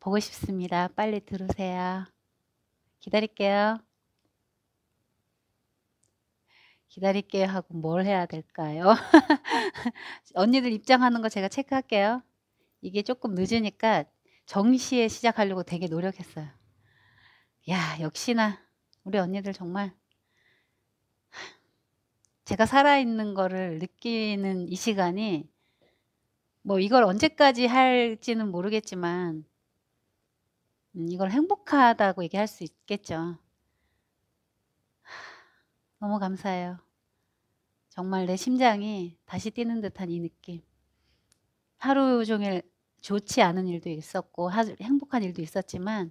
보고 싶습니다. 빨리 들으세요. 기다릴게요. 기다릴게요 하고 뭘 해야 될까요? 언니들 입장하는 거 제가 체크할게요. 이게 조금 늦으니까 정시에 시작하려고 되게 노력했어요. 야, 역시나 우리 언니들 정말 제가 살아있는 거를 느끼는 이 시간이 뭐 이걸 언제까지 할지는 모르겠지만 음, 이걸 행복하다고 얘기할 수 있겠죠. 너무 감사해요. 정말 내 심장이 다시 뛰는 듯한 이 느낌. 하루 종일 좋지 않은 일도 있었고 행복한 일도 있었지만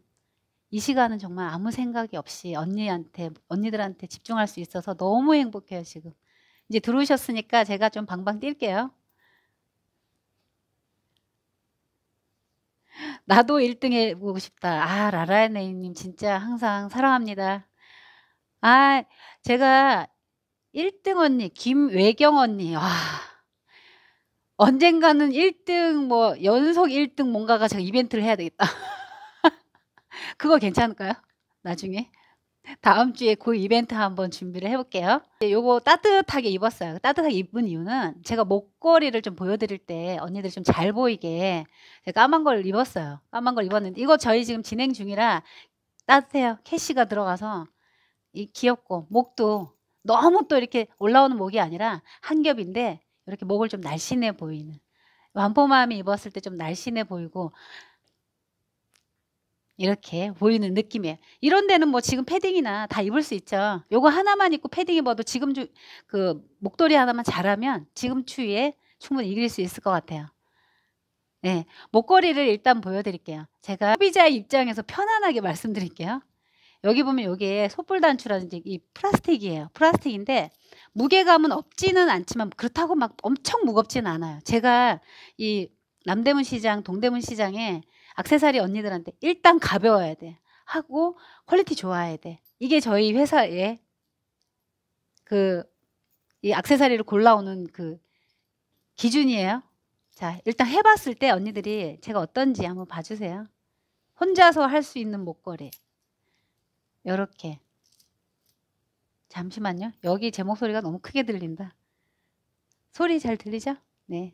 이 시간은 정말 아무 생각이 없이 언니한테 언니들한테 집중할 수 있어서 너무 행복해요 지금 이제 들어오셨으니까 제가 좀 방방 뛸게요 나도 1등 해보고 싶다 아 라라네님 진짜 항상 사랑합니다 아 제가 1등 언니 김외경 언니 와 언젠가는 1등 뭐 연속 1등 뭔가가 제가 이벤트를 해야 되겠다. 그거 괜찮을까요? 나중에 다음 주에 그 이벤트 한번 준비를 해볼게요. 요거 따뜻하게 입었어요. 따뜻하게 입은 이유는 제가 목걸이를 좀 보여드릴 때 언니들 좀 잘 보이게 까만 걸 입었어요. 까만 걸 입었는데 이거 저희 지금 진행 중이라 따뜻해요. 캐시가 들어가서 이 귀엽고 목도 너무 또 이렇게 올라오는 목이 아니라 한 겹인데 이렇게 목을 좀 날씬해 보이는 완포마음이 입었을 때 좀 날씬해 보이고 이렇게 보이는 느낌이에요. 이런 데는 뭐 지금 패딩이나 다 입을 수 있죠. 요거 하나만 입고 패딩 입어도 지금 주, 그 목도리 하나만 잘하면 지금 추위에 충분히 이길 수 있을 것 같아요. 네, 목걸이를 일단 보여드릴게요. 제가 소비자 입장에서 편안하게 말씀드릴게요. 여기 보면 여기에 솥불단추라든지 이 플라스틱이에요. 플라스틱인데 무게감은 없지는 않지만 그렇다고 막 엄청 무겁지는 않아요. 제가 이 남대문 시장, 동대문 시장에 악세사리 언니들한테 일단 가벼워야 돼. 하고 퀄리티 좋아야 돼. 이게 저희 회사에그이 악세사리를 골라오는 그 기준이에요. 자, 일단 해봤을 때 언니들이 제가 어떤지 한번 봐주세요. 혼자서 할 수 있는 목걸이. 이렇게 잠시만요. 여기 제 목소리가 너무 크게 들린다. 소리 잘 들리죠? 네.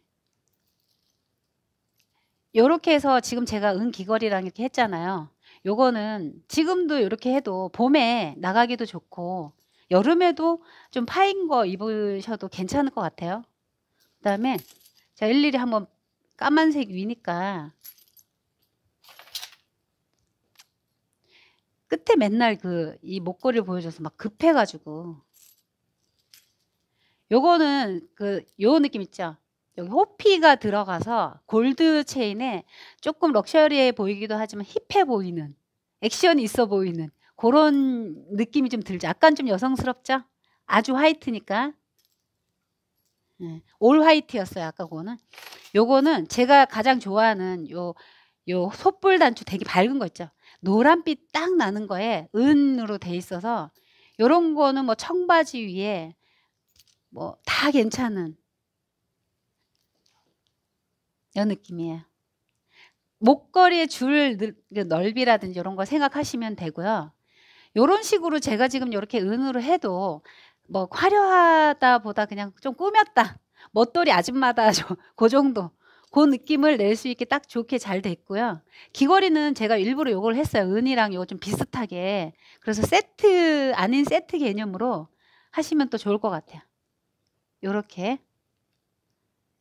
요렇게 해서 지금 제가 은귀걸이랑 이렇게 했잖아요. 요거는 지금도 이렇게 해도 봄에 나가기도 좋고 여름에도 좀 파인 거 입으셔도 괜찮을 것 같아요. 그 다음에 제가 일일이 한번 까만색 위니까 끝에 맨날 그 이 목걸이를 보여줘서 막 급해가지고 요거는 그 요 느낌 있죠? 여기 호피가 들어가서 골드 체인에 조금 럭셔리해 보이기도 하지만 힙해 보이는 액션이 있어 보이는 그런 느낌이 좀 들죠. 약간 좀 여성스럽죠? 아주 화이트니까. 네, 올 화이트였어요. 아까 그거는. 요거는 제가 가장 좋아하는 요, 요 솥불 단추 되게 밝은 거 있죠. 노란빛 딱 나는 거에 은으로 돼 있어서 요런 거는 뭐 청바지 위에 뭐 다 괜찮은 요 느낌이에요. 목걸이의 줄 그 넓이라든지 이런 거 생각하시면 되고요. 이런 식으로 제가 지금 이렇게 은으로 해도 뭐 화려하다 보다 그냥 좀 꾸몄다. 멋돌이 아줌마다 그 정도 그 느낌을 낼 수 있게 딱 좋게 잘 됐고요. 귀걸이는 제가 일부러 요걸 했어요. 은이랑 요거 좀 비슷하게. 그래서 세트 아닌 세트 개념으로 하시면 또 좋을 것 같아요. 요렇게.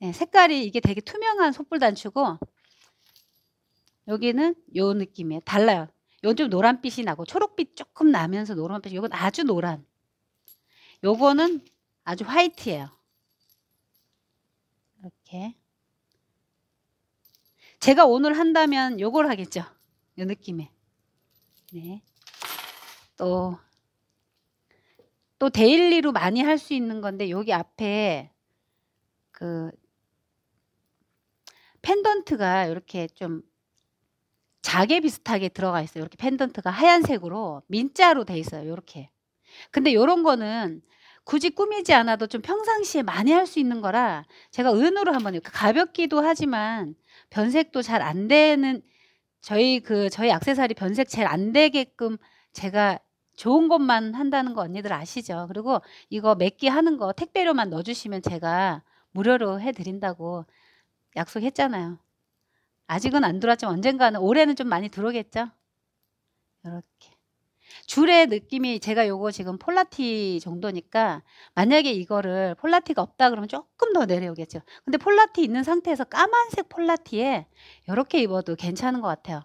네, 색깔이 이게 되게 투명한 속불단추고 여기는 요 느낌이에요. 달라요. 요건 좀 노란빛이 나고 초록빛 조금 나면서 노란빛 요건 아주 노란 요거는 아주 화이트예요. 이렇게 제가 오늘 한다면 요걸 하겠죠. 요 느낌에. 네. 또, 또 데일리로 많이 할 수 있는 건데 여기 앞에 그 펜던트가 이렇게 좀 자개 비슷하게 들어가 있어요. 이렇게 펜던트가 하얀색으로 민자로 돼 있어요. 이렇게. 근데 이런 거는 굳이 꾸미지 않아도 좀 평상시에 많이 할 수 있는 거라 제가 은으로 한번 이렇게 가볍기도 하지만 변색도 잘 안 되는 저희 그 저희 악세사리 변색 잘 안 되게끔 제가 좋은 것만 한다는 거 언니들 아시죠? 그리고 이거 몇개 하는 거 택배료만 넣어주시면 제가 무료로 해드린다고 약속했잖아요. 아직은 안 들어왔지만 언젠가는 올해는 좀 많이 들어오겠죠? 이렇게. 줄의 느낌이 제가 요거 지금 폴라티 정도니까 만약에 이거를 폴라티가 없다 그러면 조금 더 내려오겠죠. 근데 폴라티 있는 상태에서 까만색 폴라티에 이렇게 입어도 괜찮은 것 같아요.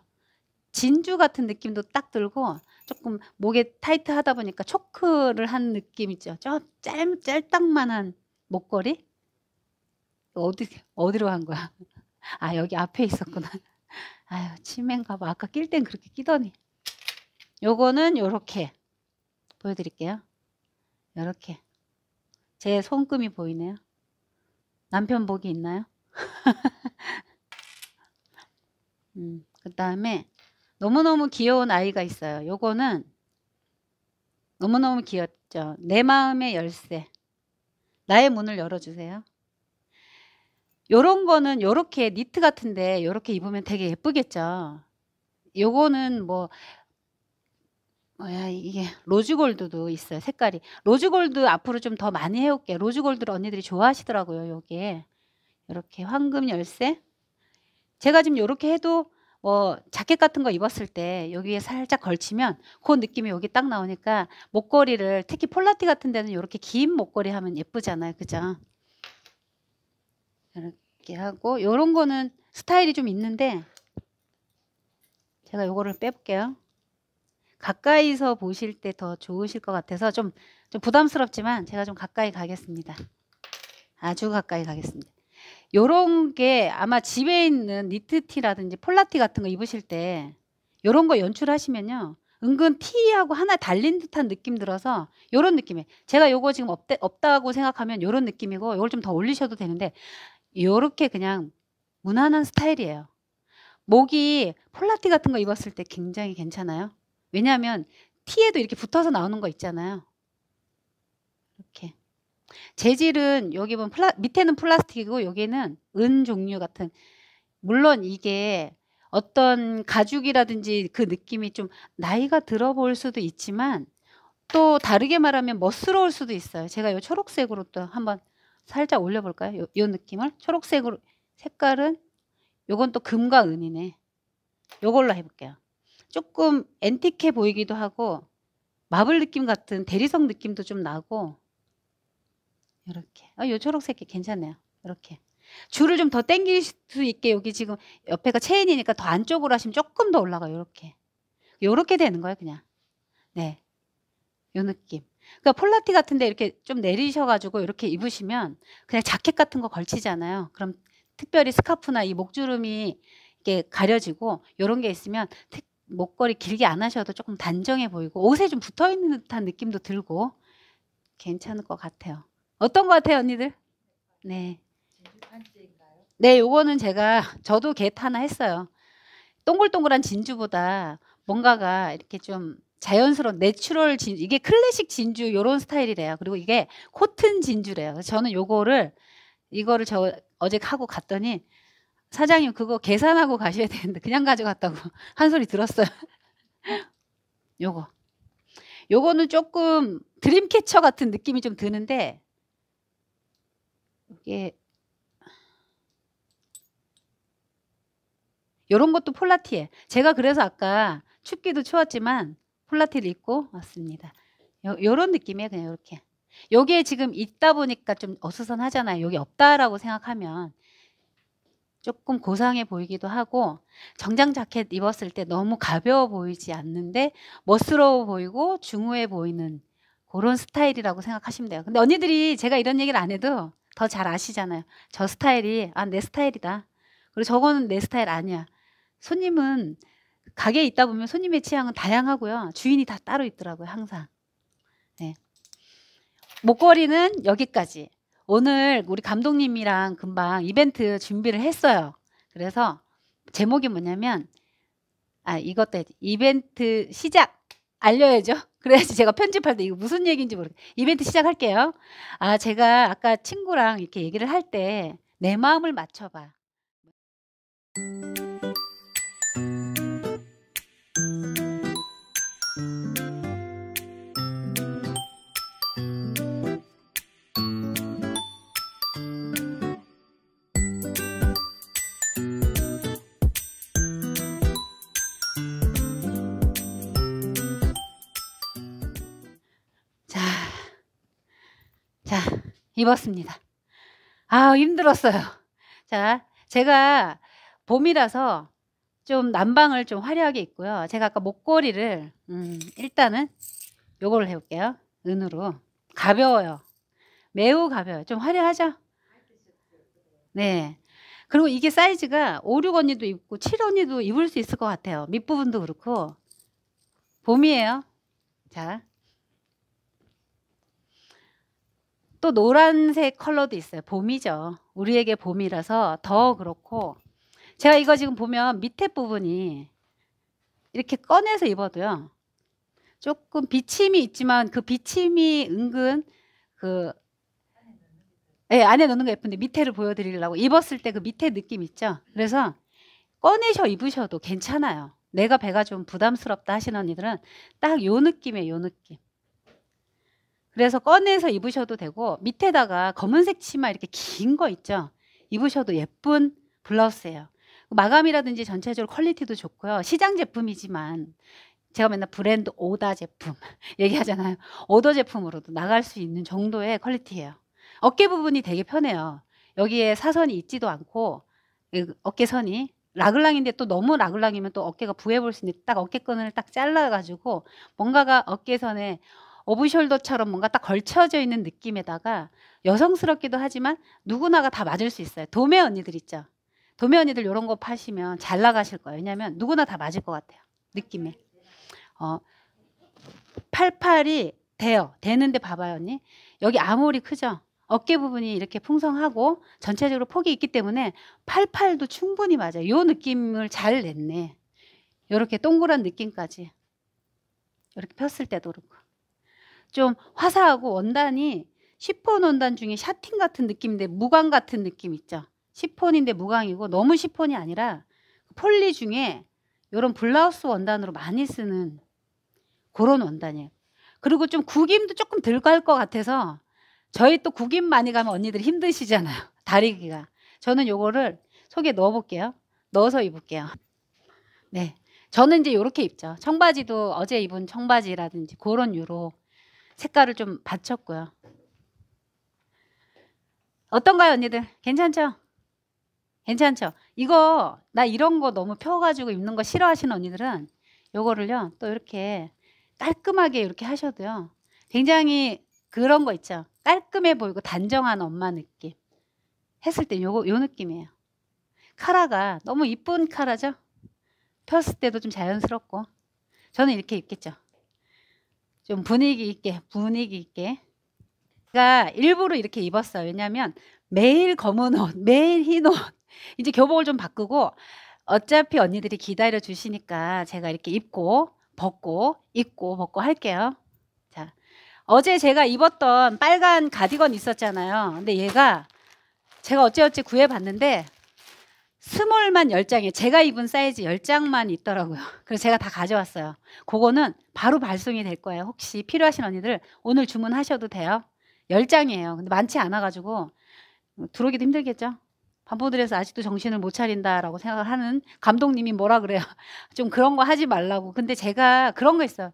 진주 같은 느낌도 딱 들고 조금 목에 타이트하다 보니까 초크를 한 느낌 있죠. 저 짤, 짤딱만한 목걸이? 어디, 어디로 한 거야? 아, 여기 앞에 있었구나. 아유, 치매인가 봐. 아까 낄 땐 그렇게 끼더니. 요거는 요렇게 보여드릴게요. 요렇게 제 손금이 보이네요. 남편 복이 있나요? 음, 그 다음에 너무너무 귀여운 아이가 있어요. 요거는 너무너무 귀엽죠. 내 마음의 열쇠. 나의 문을 열어주세요. 요런 거는 요렇게 니트 같은데 요렇게 입으면 되게 예쁘겠죠. 요거는 뭐 어, 야, 이게 로즈골드도 있어요. 색깔이. 로즈골드 앞으로 좀 더 많이 해올게. 로즈골드를 언니들이 좋아하시더라고요. 여기에. 이렇게 황금 열쇠. 제가 지금 이렇게 해도 뭐 자켓 같은 거 입었을 때 여기에 살짝 걸치면 그 느낌이 여기 딱 나오니까 목걸이를 특히 폴라티 같은 데는 이렇게 긴 목걸이 하면 예쁘잖아요. 그죠? 이렇게 하고 요런 거는 스타일이 좀 있는데 제가 요거를 빼볼게요. 가까이서 보실 때 더 좋으실 것 같아서 좀, 좀 부담스럽지만 제가 좀 가까이 가겠습니다. 아주 가까이 가겠습니다. 요런 게 아마 집에 있는 니트티라든지 폴라티 같은 거 입으실 때 요런 거 연출하시면요. 은근 티하고 하나 달린 듯한 느낌 들어서 요런 느낌에 제가 요거 지금 없대, 없다고 생각하면 요런 느낌이고 요걸 좀 더 올리셔도 되는데 요렇게 그냥 무난한 스타일이에요. 목이 폴라티 같은 거 입었을 때 굉장히 괜찮아요. 왜냐하면 티에도 이렇게 붙어서 나오는 거 있잖아요. 이렇게. 재질은 여기 보면 플라, 밑에는 플라스틱이고 여기는 은 종류 같은 물론 이게 어떤 가죽이라든지 그 느낌이 좀 나이가 들어 보일 수도 있지만 또 다르게 말하면 멋스러울 수도 있어요. 제가 요 초록색으로 또 한번 살짝 올려볼까요? 요, 요 느낌을 초록색으로 색깔은 요건 또 금과 은이네. 요걸로 해볼게요. 조금 앤틱해 보이기도 하고 마블 느낌 같은 대리석 느낌도 좀 나고 이렇게 아, 요 초록색이 괜찮네요. 이렇게 줄을 좀 더 당길 수 있게 여기 지금 옆에가 체인이니까 더 안쪽으로 하시면 조금 더 올라가요. 이렇게 요렇게 되는 거예요, 그냥. 네, 요 느낌. 그러니까 폴라티 같은데 이렇게 좀 내리셔가지고 이렇게 입으시면 그냥 자켓 같은 거 걸치잖아요. 그럼 특별히 스카프나 이 목주름이 이렇게 가려지고 요런게 있으면 특, 목걸이 길게 안 하셔도 조금 단정해 보이고 옷에 좀 붙어 있는 듯한 느낌도 들고 괜찮을 것 같아요. 어떤 것 같아요, 언니들? 네. 네, 요거는 제가 저도 겟 하나 했어요. 동글동글한 진주보다 뭔가가 이렇게 좀 자연스러운 내추럴 진주 이게 클래식 진주 요런 스타일이래요. 그리고 이게 코튼 진주래요. 저는 요거를 이거를 저 어제 하고 갔더니 사장님 그거 계산하고 가셔야 되는데 그냥 가져갔다고 한 소리 들었어요. 요거. 요거는 조금 드림캐쳐 같은 느낌이 좀 드는데 이게 요런 것도 폴라티에 제가 그래서 아까 춥기도 추웠지만 폴라티를 입고 왔습니다. 요, 요런 느낌이에요. 그냥 요렇게. 여기 지금 있다 보니까 좀 어수선하잖아요. 여기 없다라고 생각하면 조금 고상해 보이기도 하고 정장 자켓 입었을 때 너무 가벼워 보이지 않는데 멋스러워 보이고 중후해 보이는 그런 스타일이라고 생각하시면 돼요. 근데 언니들이 제가 이런 얘기를 안 해도 더 잘 아시잖아요. 저 스타일이 아 내 스타일이다. 그리고 저거는 내 스타일 아니야. 손님은 가게에 있다 보면 손님의 취향은 다양하고요. 주인이 다 따로 있더라고요, 항상. 네. 목걸이는 여기까지. 오늘 우리 감독님이랑 금방 이벤트 준비를 했어요. 그래서 제목이 뭐냐면 아 이것도 이벤트 시작 알려야죠. 그래야지 제가 편집할 때 이거 무슨 얘기인지 모르겠 이벤트 시작할게요. 아 제가 아까 친구랑 이렇게 얘기를 할 때 내 마음을 맞춰봐. 자, 입었습니다. 아, 힘들었어요. 자, 제가 봄이라서 좀 난방을 좀 화려하게 입고요. 제가 아까 목걸이를 음, 일단은 요거를 해볼게요. 은으로 가벼워요. 매우 가벼워요. 좀 화려하죠? 네. 그리고 이게 사이즈가 5, 6 언니도 입고 7 언니도 입을 수 있을 것 같아요. 밑부분도 그렇고 봄이에요. 자, 또 노란색 컬러도 있어요. 봄이죠. 우리에게 봄이라서 더 그렇고 제가 이거 지금 보면 밑에 부분이 이렇게 꺼내서 입어도요. 조금 비침이 있지만 그 비침이 은근 그 네, 안에 넣는 거 예쁜데 밑에를 보여드리려고 입었을 때 그 밑에 느낌 있죠. 그래서 꺼내셔 입으셔도 괜찮아요. 내가 배가 좀 부담스럽다 하시는 언니들은 딱 요 느낌이에요. 요 느낌. 그래서 꺼내서 입으셔도 되고 밑에다가 검은색 치마 이렇게 긴 거 있죠. 입으셔도 예쁜 블라우스예요. 마감이라든지 전체적으로 퀄리티도 좋고요. 시장 제품이지만 제가 맨날 브랜드 오다 제품 얘기하잖아요. 오더 제품으로도 나갈 수 있는 정도의 퀄리티예요. 어깨 부분이 되게 편해요. 여기에 사선이 있지도 않고 그 어깨선이 라글랑인데 또 너무 라글랑이면 또 어깨가 부해 볼수 있는데 딱 어깨끈을 딱 잘라가지고 뭔가가 어깨선에 오브숄더처럼 뭔가 딱 걸쳐져 있는 느낌에다가 여성스럽기도 하지만 누구나가 다 맞을 수 있어요. 도매 언니들 있죠. 도매 언니들 이런 거 파시면 잘 나가실 거예요. 왜냐하면 누구나 다 맞을 것 같아요. 느낌에. 어, 팔팔이 돼요. 되는데 봐봐요, 언니. 여기 아무리 크죠? 어깨 부분이 이렇게 풍성하고 전체적으로 폭이 있기 때문에 팔팔도 충분히 맞아요. 요 느낌을 잘 냈네. 이렇게 동그란 느낌까지. 이렇게 폈을 때도 그렇고. 좀 화사하고 원단이 시폰 원단 중에 샤팅 같은 느낌인데 무광 같은 느낌 있죠. 시폰인데 무광이고 너무 시폰이 아니라 그 폴리 중에 이런 블라우스 원단으로 많이 쓰는 그런 원단이에요. 그리고 좀 구김도 조금 덜 갈 것 같아서 저희 또 구김 많이 가면 언니들 힘드시잖아요. 다리기가. 저는 요거를 속에 넣어볼게요. 넣어서 입을게요. 네. 저는 이제 요렇게 입죠. 청바지도 어제 입은 청바지라든지 그런 유로 색깔을 좀 받쳤고요. 어떤가요, 언니들? 괜찮죠? 괜찮죠? 이거 나 이런 거 너무 펴가지고 입는 거 싫어하시는 언니들은 요거를요 또 이렇게 깔끔하게 이렇게 하셔도요 굉장히 그런 거 있죠 깔끔해 보이고 단정한 엄마 느낌 했을 때 요거 요 느낌이에요 카라가 너무 이쁜 카라죠 폈을 때도 좀 자연스럽고 저는 이렇게 입겠죠 좀 분위기 있게 분위기 있게 제가 일부러 이렇게 입었어요. 왜냐하면 매일 검은 옷, 매일 흰 옷. 이제 교복을 좀 바꾸고 어차피 언니들이 기다려 주시니까 제가 이렇게 입고 벗고 입고 벗고 할게요. 자, 어제 제가 입었던 빨간 가디건 있었잖아요. 근데 얘가 제가 어찌어찌 구해봤는데 스몰만 10장에 제가 입은 사이즈 10장만 있더라고요. 그래서 제가 다 가져왔어요. 그거는 바로 발송이 될 거예요. 혹시 필요하신 언니들 오늘 주문하셔도 돼요. 10장이에요. 근데 많지 않아가지고 들어오기도 힘들겠죠. 반포들에서 아직도 정신을 못 차린다라고 생각을 하는 감독님이 뭐라 그래요. 좀 그런 거 하지 말라고. 근데 제가 그런 거 있어요.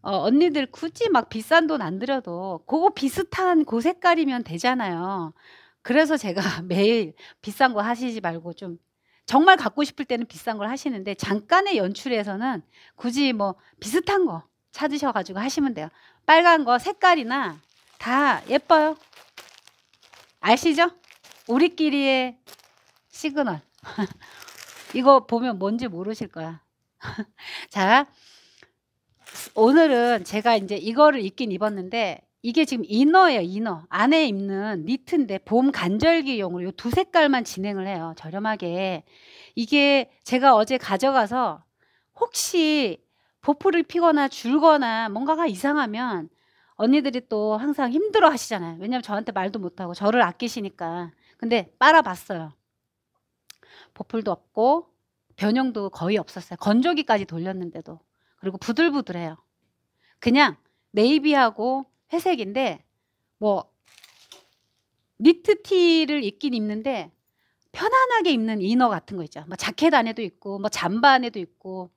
어, 언니들 굳이 막 비싼 돈 안 들여도 그거 비슷한 그 색깔이면 되잖아요. 그래서 제가 매일 비싼 거 하시지 말고 좀 정말 갖고 싶을 때는 비싼 걸 하시는데 잠깐의 연출에서는 굳이 뭐 비슷한 거 찾으셔가지고 하시면 돼요. 빨간 거 색깔이나 다 예뻐요. 아시죠? 우리끼리의 시그널. 이거 보면 뭔지 모르실 거야. 자, 오늘은 제가 이제 이거를 입긴 입었는데 이게 지금 이너예요, 이너. 안에 입는 니트인데 봄 간절기용으로 요 두 색깔만 진행을 해요. 저렴하게. 이게 제가 어제 가져가서 혹시 보풀을 피거나 줄거나 뭔가가 이상하면 언니들이 또 항상 힘들어 하시잖아요. 왜냐면 저한테 말도 못하고 저를 아끼시니까. 근데 빨아봤어요. 보풀도 없고 변형도 거의 없었어요. 건조기까지 돌렸는데도. 그리고 부들부들해요. 그냥 네이비하고 회색인데 뭐 니트 티를 입긴 입는데 편안하게 입는 이너 같은 거 있죠. 뭐 자켓 안에도 있고 뭐 잠바 안에도 있고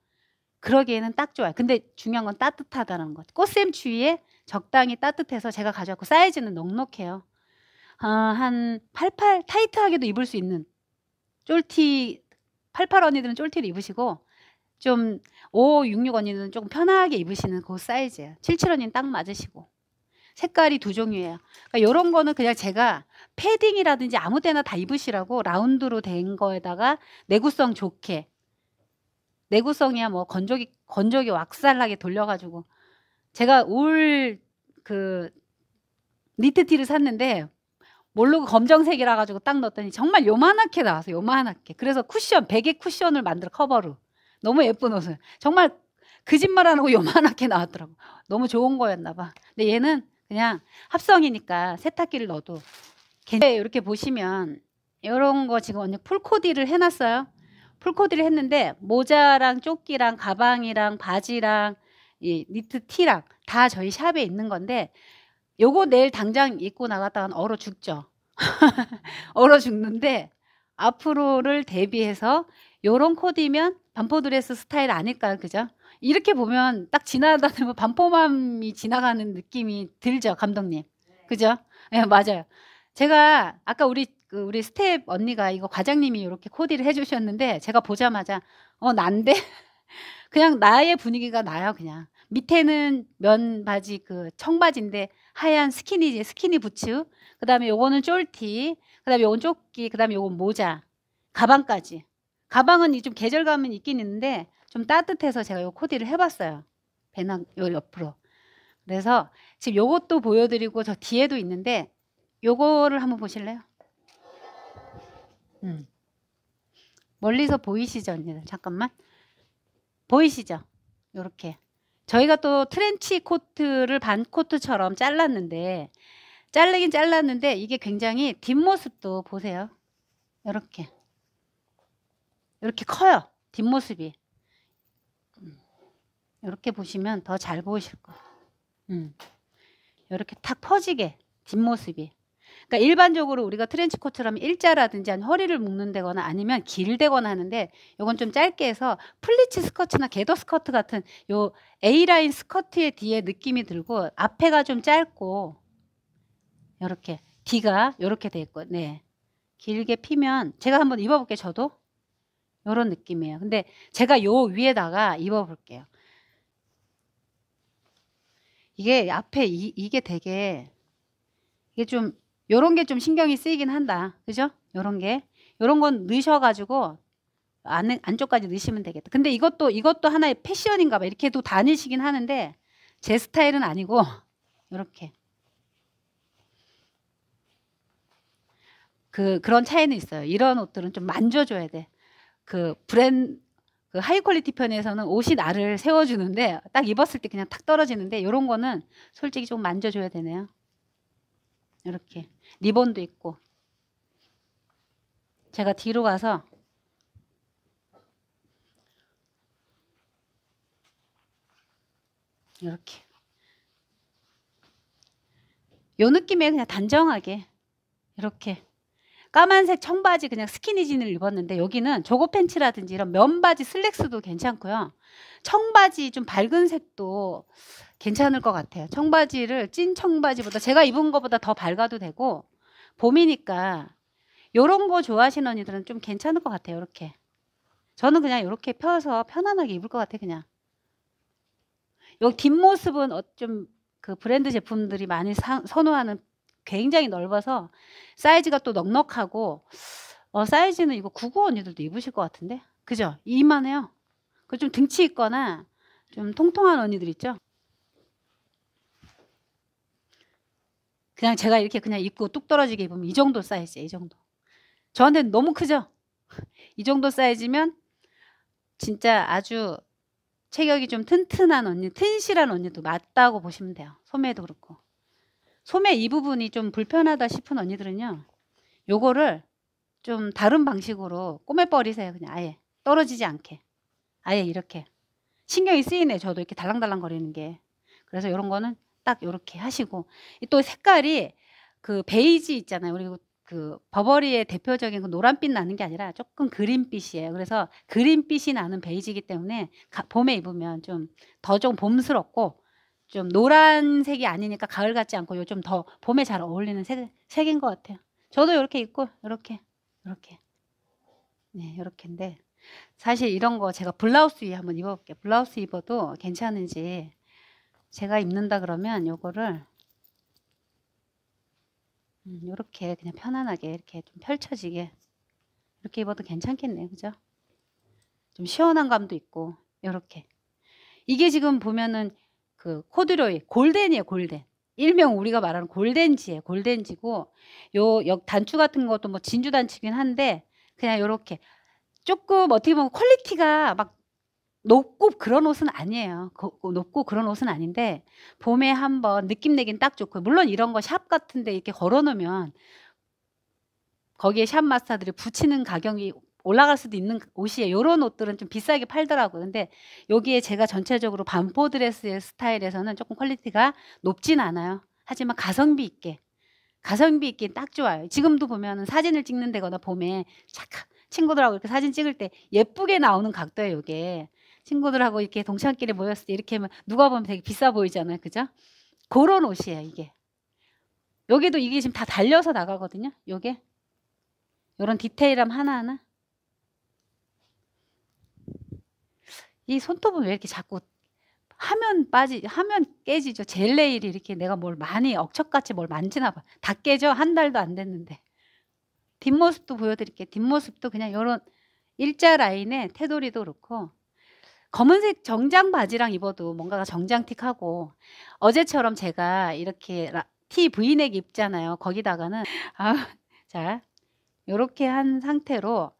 그러기에는 딱 좋아요. 근데 중요한 건 따뜻하다는 거. 꽃샘 추위에 적당히 따뜻해서 제가 가져왔고 사이즈는 넉넉해요. 어, 한 88, 타이트하게도 입을 수 있는 쫄티, 88 언니들은 쫄티를 입으시고 좀 5, 66 언니는 조금 편하게 입으시는 그 사이즈예요. 77 언니는 딱 맞으시고. 색깔이 두 종류예요. 그러니까 이런 거는 그냥 제가 패딩이라든지 아무 데나 다 입으시라고 라운드로 된 거에다가 내구성 좋게 내구성이야 뭐 건조기 건조기 왁살나게 돌려가지고 제가 올 그 니트티를 샀는데 모르고 검정색이라 가지고 딱 넣었더니 정말 요만하게 나와서 요만하게 그래서 쿠션 베개 쿠션을 만들 커버로 너무 예쁜 옷을 정말 그짓말 안 하고 요만하게 나왔더라고 너무 좋은 거였나 봐 근데 얘는 그냥 합성이니까 세탁기를 넣어도 네, 이렇게 보시면 이런 거 지금 언니 풀코디를 해놨어요. 풀코디를 했는데 모자랑 조끼랑 가방이랑 바지랑 이 니트 티랑 다 저희 샵에 있는 건데 요거 내일 당장 입고 나갔다간 얼어 죽죠. 얼어 죽는데 앞으로를 대비해서 요런 코디면 반포드레스 스타일 아닐까 그죠? 이렇게 보면 딱 지나다 보면 반포맘이 지나가는 느낌이 들죠, 감독님. 네. 그죠? 예, 네, 맞아요. 제가 아까 우리 그 우리 스텝 언니가 이거 과장님이 이렇게 코디를 해주셨는데 제가 보자마자 어 난데 그냥 나의 분위기가 나요 그냥 밑에는 면 바지 그 청바지인데 하얀 스키니 지 스키니 부츠 그다음에 요거는 쫄티 그다음에 요건 조끼 그다음에 요건 모자 가방까지 가방은 좀 계절감은 있긴 있는데 좀 따뜻해서 제가 요 코디를 해봤어요. 배낭 요 옆으로. 그래서 지금 요것도 보여드리고 저 뒤에도 있는데 요거를 한번 보실래요? 음. 멀리서 보이시죠, 언니들? 잠깐만. 보이시죠? 요렇게. 저희가 또 트렌치 코트를 반 코트처럼 잘랐는데 잘르긴 잘랐는데 이게 굉장히 뒷모습도 보세요. 요렇게. 이렇게 커요. 뒷모습이. 이렇게 보시면 더 잘 보이실 거예요. 음. 이렇게 탁 퍼지게 뒷모습이. 그러니까 일반적으로 우리가 트렌치 코트라면 일자라든지 한 허리를 묶는다거나 아니면 길대거나 하는데 이건 좀 짧게 해서 플리츠 스커트나 게더 스커트 같은 요 A 라인 스커트의 뒤에 느낌이 들고 앞에가 좀 짧고 이렇게 뒤가 이렇게 돼 있고 네 길게 피면 제가 한번 입어볼게 저도 이런 느낌이에요. 근데 제가 요 위에다가 입어볼게요. 이게 앞에 이, 이게 되게 이게 좀 요런 게 좀 신경이 쓰이긴 한다. 그죠? 요런 게. 요런 건 넣으셔가지고 안, 안쪽까지 넣으시면 되겠다. 근데 이것도 이것도 하나의 패션인가 봐. 이렇게도 다니시긴 하는데 제 스타일은 아니고 요렇게. 그 그런 차이는 있어요. 이런 옷들은 좀 만져줘야 돼. 그 브랜 드그 하이 퀄리티 편에서는 옷이 나를 세워주는데 딱 입었을 때 그냥 탁 떨어지는데 이런 거는 솔직히 좀 만져줘야 되네요. 이렇게 리본도 있고 제가 뒤로 가서 이렇게 요 느낌에 그냥 단정하게 이렇게 까만색 청바지 그냥 스키니진을 입었는데 여기는 조거 팬츠라든지 이런 면바지 슬랙스도 괜찮고요. 청바지 좀 밝은 색도 괜찮을 것 같아요. 청바지를 찐 청바지보다 제가 입은 것보다 더 밝아도 되고 봄이니까 요런 거 좋아하시는 언니들은 좀 괜찮을 것 같아요. 이렇게. 저는 그냥 이렇게 펴서 편안하게 입을 것 같아요. 그냥. 요 뒷모습은 어, 좀그 브랜드 제품들이 많이 사, 선호하는 굉장히 넓어서 사이즈가 또 넉넉하고 어, 사이즈는 이거 구구 언니들도 입으실 것 같은데 그죠? 이만해요. 그 좀 등치 있거나 좀 통통한 언니들 있죠? 그냥 제가 이렇게 그냥 입고 뚝 떨어지게 입으면 이 정도 사이즈예요. 이 정도. 저한테는 너무 크죠? 이 정도 사이즈면 진짜 아주 체격이 좀 튼튼한 언니, 튼실한 언니도 맞다고 보시면 돼요. 소매도 그렇고. 소매 이 부분이 좀 불편하다 싶은 언니들은요. 요거를 좀 다른 방식으로 꼬매버리세요. 그냥 아예 떨어지지 않게. 아예 이렇게. 신경이 쓰이네. 저도 이렇게 달랑달랑 거리는 게. 그래서 요런 거는 딱요렇게 하시고 또 색깔이 그 베이지 있잖아요. 그리고 그 버버리의 대표적인 그 노란빛 나는 게 아니라 조금 그린빛이에요. 그래서 그린빛이 나는 베이지이기 때문에 봄에 입으면 좀 더좀 좀 봄스럽고 좀 노란색이 아니니까 가을 같지 않고 요즘 더 봄에 잘 어울리는 색, 색인 것 같아요. 저도 이렇게 입고 이렇게 이렇게 네 이렇게인데 사실 이런 거 제가 블라우스 한번 입어볼게요. 블라우스 입어도 괜찮은지 제가 입는다 그러면 요거를 이렇게 음, 그냥 편안하게 이렇게 좀 펼쳐지게 이렇게 입어도 괜찮겠네요. 그죠? 좀 시원한 감도 있고 이렇게 이게 지금 보면은 그 코드로이 골덴이에요 골덴 일명 우리가 말하는 골덴지에 골덴지고 요 역 단추 같은 것도 뭐 진주 단추긴 한데 그냥 요렇게 조금 어떻게 보면 퀄리티가 막 높고 그런 옷은 아니에요. 높고 그런 옷은 아닌데 봄에 한번 느낌 내긴 딱 좋고 물론 이런 거 샵 같은데 이렇게 걸어놓으면 거기에 샵 마스터들이 붙이는 가격이 올라갈 수도 있는 옷이에요. 이런 옷들은 좀 비싸게 팔더라고요. 근데 여기에 제가 전체적으로 반포 드레스의 스타일에서는 조금 퀄리티가 높진 않아요. 하지만 가성비 있게 가성비 있게 딱 좋아요. 지금도 보면 사진을 찍는 데거나 봄에 착 친구들하고 이렇게 사진 찍을 때 예쁘게 나오는 각도예요. 이게 친구들하고 이렇게 동창끼리 모였을 때 이렇게 하면 누가 보면 되게 비싸 보이잖아요. 그죠? 그런 옷이에요. 이게 여기도 이게 지금 다 달려서 나가거든요. 요게 요런 디테일함 하나하나 이 손톱은 왜 이렇게 자꾸 하면 빠지 하면 깨지죠. 젤레일이 이렇게 내가 뭘 많이 억척같이 뭘 만지나 봐. 다 깨져 한 달도 안 됐는데. 뒷모습도 보여드릴게요. 뒷모습도 그냥 요런 일자 라인의 테두리도 그렇고 검은색 정장 바지랑 입어도 뭔가가 정장틱하고 어제처럼 제가 이렇게 티 브이넥 입잖아요. 거기다가는 아, 자요렇게한 상태로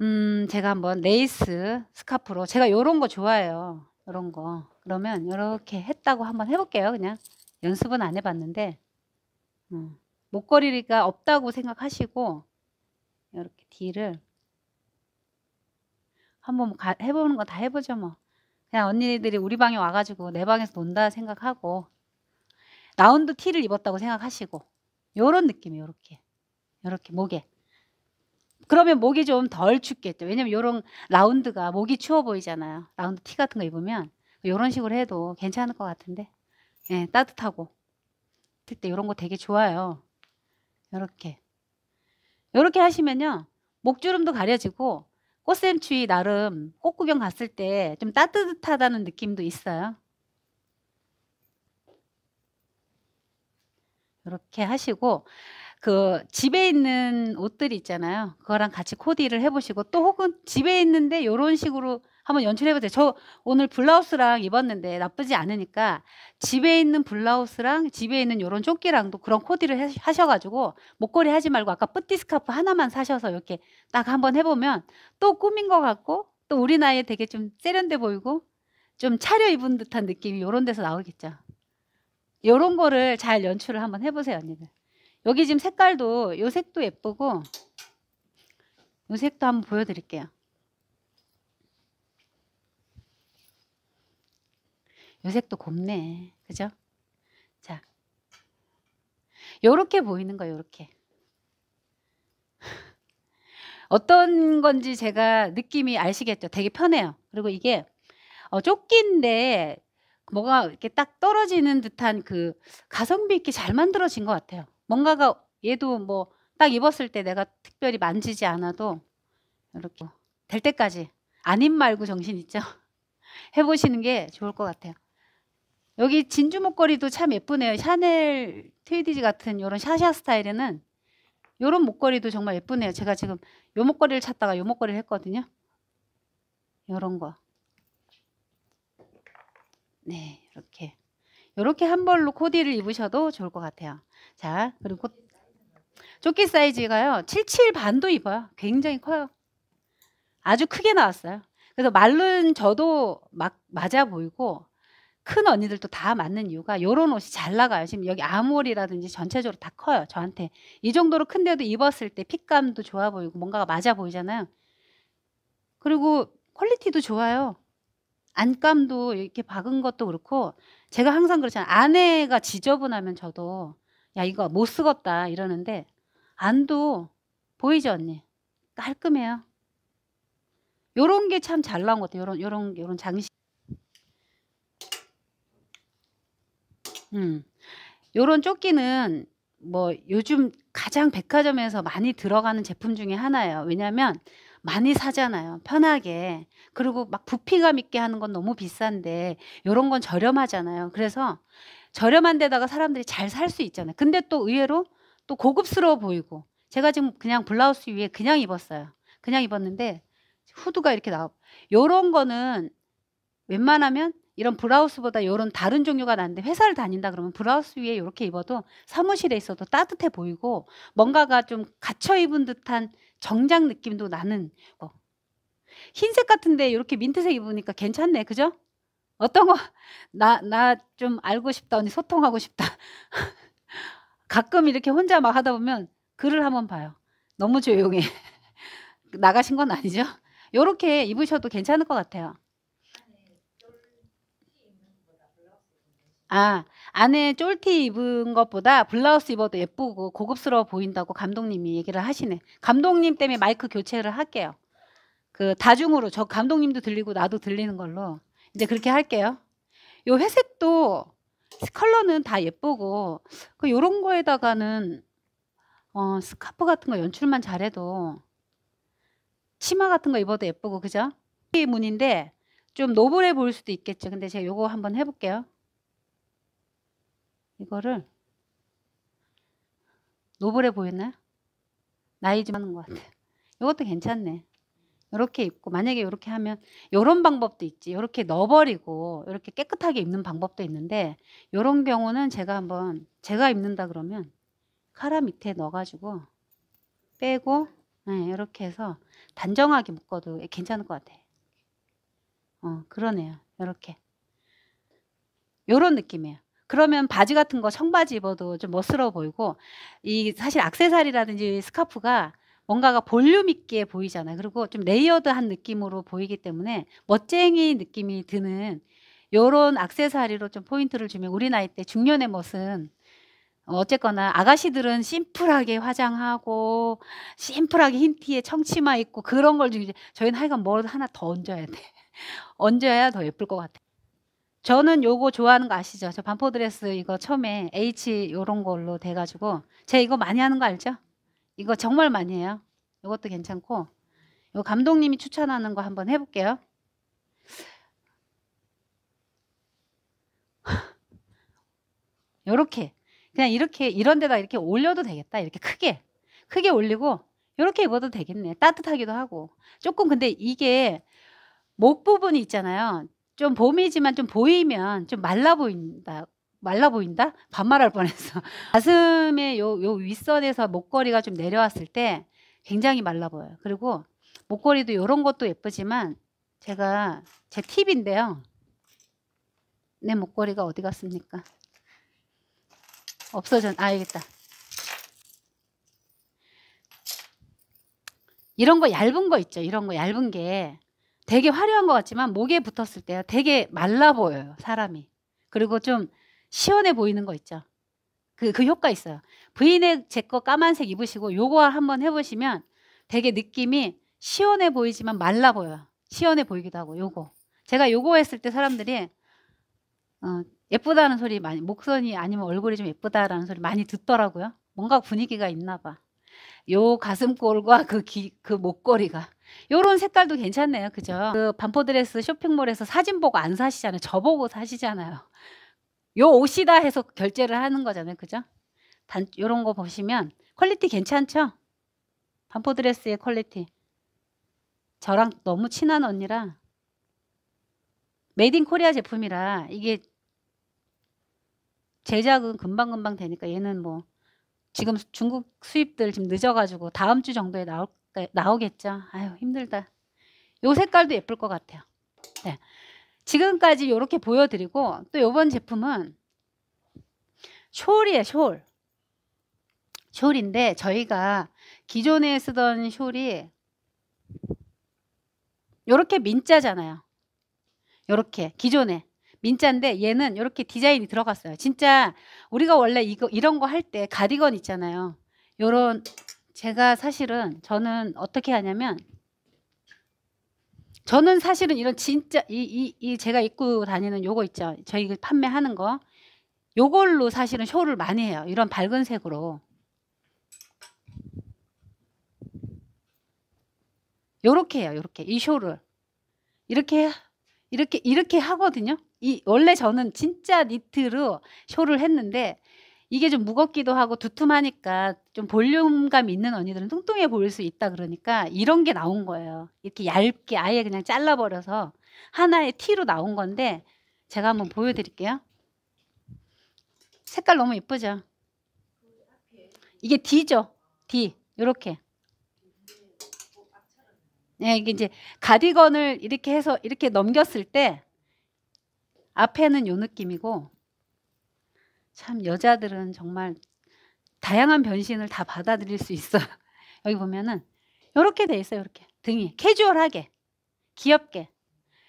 음, 제가 한번 레이스 스카프로 제가 요런 거 좋아해요. 요런 거. 그러면 요렇게 했다고 한번 해볼게요. 그냥 연습은 안 해봤는데 음, 목걸이가 없다고 생각하시고 이렇게 뒤를 한번 가, 해보는 거 다 해보죠 뭐. 그냥 언니들이 우리 방에 와가지고 내 방에서 논다 생각하고 라운드 티를 입었다고 생각하시고 요런 느낌이 요렇게 요렇게 목에 그러면 목이 좀 덜 춥겠죠. 왜냐면 이런 라운드가 목이 추워 보이잖아요. 라운드 티 같은 거 입으면 이런 식으로 해도 괜찮을 것 같은데. 예, 따뜻하고. 그때 이런 거 되게 좋아요. 이렇게. 이렇게 하시면요. 목주름도 가려지고 꽃샘추위 나름 꽃 구경 갔을 때 좀 따뜻하다는 느낌도 있어요. 이렇게 하시고 그 집에 있는 옷들 있잖아요. 그거랑 같이 코디를 해보시고 또 혹은 집에 있는데 이런 식으로 한번 연출해보세요. 저 오늘 블라우스랑 입었는데 나쁘지 않으니까 집에 있는 블라우스랑 집에 있는 이런 조끼랑도 그런 코디를 하셔가지고 목걸이 하지 말고 아까 뿌띠 스카프 하나만 사셔서 이렇게 딱 한번 해보면 또 꾸민 것 같고 또 우리 나이에 되게 좀 세련돼 보이고 좀 차려입은 듯한 느낌이 이런 데서 나오겠죠. 이런 거를 잘 연출을 한번 해보세요, 언니들. 여기 지금 색깔도 요 색도 예쁘고 요 색도 한번 보여드릴게요. 요 색도 곱네. 그죠? 자, 요렇게 보이는 거 요렇게. 어떤 건지 제가 느낌이 아시겠죠? 되게 편해요. 그리고 이게 어, 조끼인데 뭐가 이렇게 딱 떨어지는 듯한 그 가성비 있게 잘 만들어진 것 같아요. 뭔가가 얘도 뭐 딱 입었을 때 내가 특별히 만지지 않아도 이렇게 될 때까지 아님 말고 정신 있죠? 해보시는 게 좋을 것 같아요. 여기 진주 목걸이도 참 예쁘네요. 샤넬 트위디지 같은 이런 샤샤 스타일에는 이런 목걸이도 정말 예쁘네요. 제가 지금 요 목걸이를 찾다가 요 목걸이를 했거든요. 이런 거. 네, 이렇게. 이렇게 한 벌로 코디를 입으셔도 좋을 것 같아요. 자, 그리고 조끼 사이즈가요. 77 반도 입어요. 굉장히 커요. 아주 크게 나왔어요. 그래서 말른 저도 막 맞아 보이고 큰 언니들도 다 맞는 이유가 요런 옷이 잘 나가요. 지금 여기 암홀이라든지 전체적으로 다 커요. 저한테. 이 정도로 큰데도 입었을 때 핏감도 좋아 보이고 뭔가가 맞아 보이잖아요. 그리고 퀄리티도 좋아요. 안감도 이렇게 박은 것도 그렇고 제가 항상 그렇잖아요. 아내가 지저분하면 저도 야 이거 못 쓰겄다 이러는데 안도 보이죠 언니 깔끔해요 요런 게 참 잘 나온 것 같아요 요런 요런 요런 장식 음 요런 조끼는 뭐 요즘 가장 백화점에서 많이 들어가는 제품 중에 하나예요 왜냐면 많이 사잖아요 편하게 그리고 막 부피감 있게 하는 건 너무 비싼데 요런 건 저렴하잖아요 그래서 저렴한 데다가 사람들이 잘 살 수 있잖아요. 근데 또 의외로 또 고급스러워 보이고 제가 지금 그냥 블라우스 위에 그냥 입었어요. 그냥 입었는데 후드가 이렇게 나와. 요런 거는 웬만하면 이런 블라우스보다 요런 다른 종류가 나는데 회사를 다닌다 그러면 블라우스 위에 이렇게 입어도 사무실에 있어도 따뜻해 보이고 뭔가가 좀 갇혀 입은 듯한 정장 느낌도 나는 거. 흰색 같은데 이렇게 민트색 입으니까 괜찮네. 그죠? 어떤 거, 나, 나 좀 알고 싶다, 언니 소통하고 싶다. 가끔 이렇게 혼자 막 하다 보면 글을 한번 봐요. 너무 조용해. 나가신 건 아니죠? 요렇게 입으셔도 괜찮을 것 같아요. 아, 안에 쫄티 입은 것보다 블라우스 입어도 예쁘고 고급스러워 보인다고 감독님이 얘기를 하시네. 감독님 때문에 마이크 교체를 할게요. 그 다중으로 저 감독님도 들리고 나도 들리는 걸로. 이제 그렇게 할게요. 요 회색도 컬러는 다 예쁘고 그 요런 거에다가는 어, 스카프 같은 거 연출만 잘해도 치마 같은 거 입어도 예쁘고 그죠? 이 무늬인데 좀 노블해 보일 수도 있겠죠. 근데 제가 요거 한번 해볼게요. 이거를 노블해 보였나요? 나이 좀 하는 것 같아요. 이것도 괜찮네. 이렇게 입고 만약에 이렇게 하면 이런 방법도 있지 이렇게 넣어버리고 이렇게 깨끗하게 입는 방법도 있는데 이런 경우는 제가 한번 제가 입는다 그러면 카라 밑에 넣어가지고 빼고 네, 이렇게 해서 단정하게 묶어도 예, 괜찮을 것 같아 어 그러네요 이렇게 이런 느낌이에요 그러면 바지 같은 거 청바지 입어도 좀 멋스러워 보이고 이 사실 악세사리라든지 스카프가 뭔가가 볼륨 있게 보이잖아요. 그리고 좀 레이어드한 느낌으로 보이기 때문에 멋쟁이 느낌이 드는 요런 악세사리로 좀 포인트를 주면 우리 나이 때 중년의 멋은 어쨌거나 아가씨들은 심플하게 화장하고 심플하게 흰 티에 청치마 입고 그런 걸 중에 저희는 하여간 뭘 하나 더 얹어야 돼. 얹어야 더 예쁠 것 같아. 저는 요거 좋아하는 거 아시죠? 저 반포 드레스 이거 처음에 H 요런 걸로 돼가지고 제가 이거 많이 하는 거 알죠? 이거 정말 많이 해요. 이것도 괜찮고 이 감독님이 추천하는 거 한번 해볼게요. 이렇게 그냥 이렇게 이런 데다 이렇게 올려도 되겠다. 이렇게 크게 크게 올리고 이렇게 입어도 되겠네. 따뜻하기도 하고 조금 근데 이게 목 부분이 있잖아요. 좀 봄이지만 좀 보이면 좀 말라 보인다 말라 보인다? 반말할 뻔했어. 가슴에 요, 요 윗선에서 목걸이가 좀 내려왔을 때 굉장히 말라 보여요. 그리고 목걸이도 이런 것도 예쁘지만 제가 제 팁인데요. 내 목걸이가 어디 갔습니까? 없어졌, 아, 여기 다 이런 거 얇은 거 있죠. 이런 거 얇은 게 되게 화려한 것 같지만 목에 붙었을 때요. 되게 말라 보여요. 사람이. 그리고 좀 시원해 보이는 거 있죠. 그, 그 효과 있어요. 브이넥 제 거 까만색 입으시고 요거 한번 해보시면 되게 느낌이 시원해 보이지만 말라 보여요. 시원해 보이기도 하고 요거. 제가 요거 했을 때 사람들이 어, 예쁘다는 소리 많이 목선이 아니면 얼굴이 좀 예쁘다라는 소리 많이 듣더라고요. 뭔가 분위기가 있나 봐. 요 가슴골과 그, 기, 그 목걸이가 요런 색깔도 괜찮네요. 그죠? 그 반포드레스 쇼핑몰에서 사진 보고 안 사시잖아요. 저보고 사시잖아요. 요 옷이다 해서 결제를 하는 거잖아요. 그죠? 단, 요런 거 보시면 퀄리티 괜찮죠? 반포드레스의 퀄리티. 저랑 너무 친한 언니라 메이드 인 코리아 제품이라 이게 제작은 금방금방 되니까 얘는 뭐 지금 중국 수입들 지금 늦어가지고 다음 주 정도에 나올, 나오겠죠. 아유 힘들다. 요 색깔도 예쁠 것 같아요. 네. 지금까지 이렇게 보여드리고 또 이번 제품은 숄이에요 숄 숄인데 저희가 기존에 쓰던 숄이 이렇게 민자잖아요 이렇게 기존에 민자인데 얘는 이렇게 디자인이 들어갔어요 진짜 우리가 원래 이거 이런 거 할 때 가디건 있잖아요 요런 제가 사실은 저는 어떻게 하냐면 저는 사실은 이런 진짜 이이이 제가 입고 다니는 요거 있죠. 저희 그 판매하는 거. 요걸로 사실은 쇼를 많이 해요. 이런 밝은 색으로. 요렇게 해요. 요렇게 이 쇼를 이렇게 이렇게 이렇게 하거든요. 이 원래 저는 진짜 니트로 쇼를 했는데 이게 좀 무겁기도 하고 두툼하니까 좀 볼륨감 있는 언니들은 뚱뚱해 보일 수 있다 그러니까 이런 게 나온 거예요. 이렇게 얇게 아예 그냥 잘라버려서 하나의 티로 나온 건데 제가 한번 보여드릴게요. 색깔 너무 예쁘죠? 이게 D죠? D. 요렇게. 네, 이게 이제 가디건을 이렇게 해서 이렇게 넘겼을 때 앞에는 요 느낌이고 참 여자들은 정말 다양한 변신을 다 받아들일 수있어 여기 보면은 이렇게 돼 있어요. 이렇게 등이 캐주얼하게 귀엽게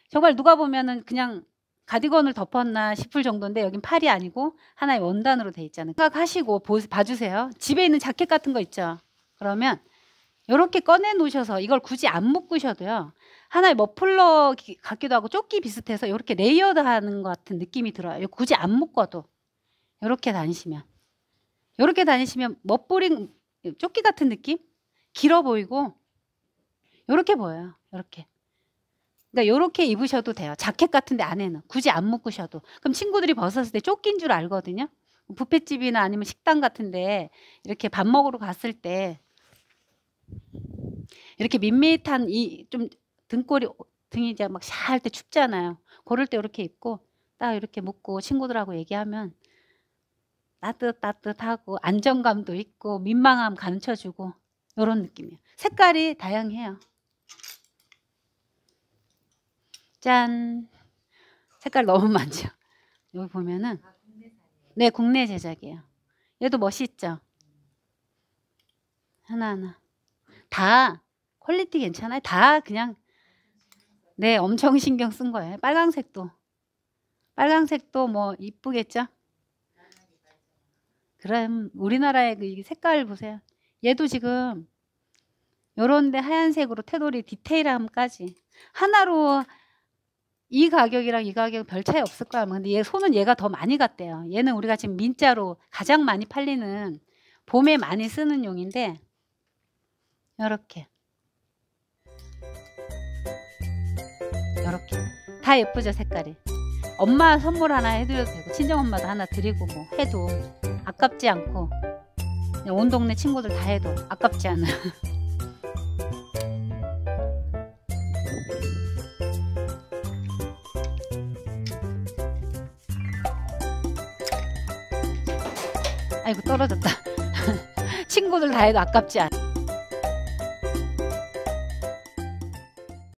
정말 누가 보면은 그냥 가디건을 덮었나 싶을 정도인데 여긴 팔이 아니고 하나의 원단으로 돼 있잖아요. 생각하시고 보, 봐주세요. 집에 있는 자켓 같은 거 있죠. 그러면 이렇게 꺼내 놓으셔서 이걸 굳이 안 묶으셔도요. 하나의 머플러 같기도 하고 조끼 비슷해서 이렇게 레이어드 하는 것 같은 느낌이 들어요. 굳이 안 묶어도. 이렇게 다니시면 이렇게 다니시면 멋부린 조끼 같은 느낌? 길어 보이고 이렇게 보여요. 이렇게. 그러니까 이렇게 입으셔도 돼요. 자켓 같은데 안에는 굳이 안 묶으셔도. 그럼 친구들이 벗었을 때 쫓긴 줄 알거든요. 부페집이나 아니면 식당 같은데 이렇게 밥 먹으러 갔을 때 이렇게 밋밋한 이 좀 등골이 등이 이제 막 샤할 때 춥잖아요. 고럴때 이렇게 입고 딱 이렇게 묶고 친구들하고 얘기하면 따뜻따뜻하고 안정감도 있고 민망함 가르쳐주고 이런 느낌이에요. 색깔이 다양해요. 짠! 색깔 너무 많죠? 여기 보면은 아, 네, 국내 제작이에요. 얘도 멋있죠? 하나하나. 다 퀄리티 괜찮아요? 다 그냥 네, 엄청 신경 쓴 거예요. 빨강색도. 빨강색도 뭐 이쁘겠죠? 그럼 우리나라의 그 색깔 보세요. 얘도 지금 요런데 하얀색으로 테두리 디테일함까지 하나로 이 가격이랑 이 가격 별 차이 없을 거야. 근데 얘 손은 얘가 더 많이 갔대요. 얘는 우리가 지금 민자로 가장 많이 팔리는 봄에 많이 쓰는 용인데 이렇게 이렇게 다 예쁘죠 색깔이. 엄마 선물 하나 해드려도 되고 친정엄마도 하나 드리고 뭐 해도 아깝지 않고 온 동네 친구들 다 해도 아깝지 않아 아이고 떨어졌다 친구들 다 해도 아깝지 않아